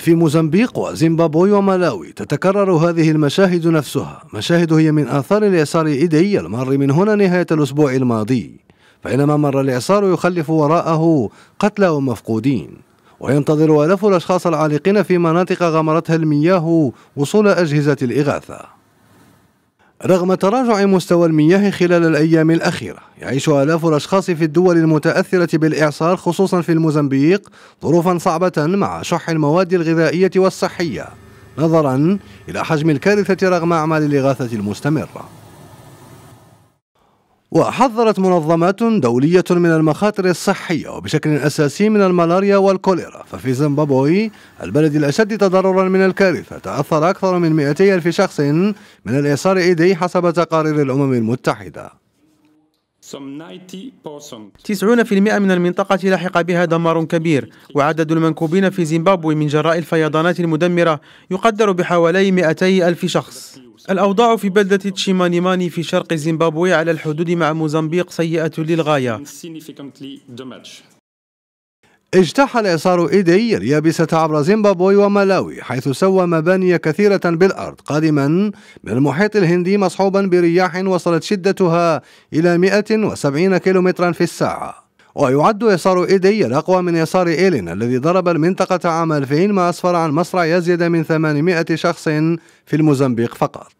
في موزمبيق وزيمبابوي وملاوي تتكرر هذه المشاهد نفسها مشاهد هي من آثار الإعصار الإيدي المار من هنا نهاية الأسبوع الماضي بينما مر الإعصار يخلف وراءه قتلى ومفقودين وينتظر آلاف الأشخاص العالقين في مناطق غمرتها المياه وصول أجهزة الإغاثة رغم تراجع مستوى المياه خلال الأيام الأخيرة يعيش آلاف الأشخاص في الدول المتأثرة بالإعصار خصوصا في الموزمبيق ظروفا صعبة مع شح المواد الغذائية والصحية نظرا إلى حجم الكارثة رغم أعمال الإغاثة المستمرة وحذرت منظمات دولية من المخاطر الصحية وبشكل أساسي من الملاريا والكوليرا ففي زيمبابوي البلد الأشد تضررا من الكارثة تأثر أكثر من 200 ألف شخص من الإعصار إيدي حسب تقارير الأمم المتحدة 90% من المنطقة لحق بها دمار كبير وعدد المنكوبين في زيمبابوي من جراء الفيضانات المدمرة يقدر بحوالي 200 ألف شخص الأوضاع في بلدة تشيمانيماني في شرق زيمبابوي على الحدود مع موزمبيق سيئة للغاية اجتاح الإعصار إيدي اليابسة عبر زيمبابوي وملاوي حيث سوى مباني كثيرة بالأرض قادما من المحيط الهندي مصحوبا برياح وصلت شدتها إلى 170 كيلومترا في الساعة ويعد يسار إيدي الأقوى من يسار إيلين الذي ضرب المنطقة عام 2000 ما أسفر عن مصرع يزيد من 800 شخص في الموزمبيق فقط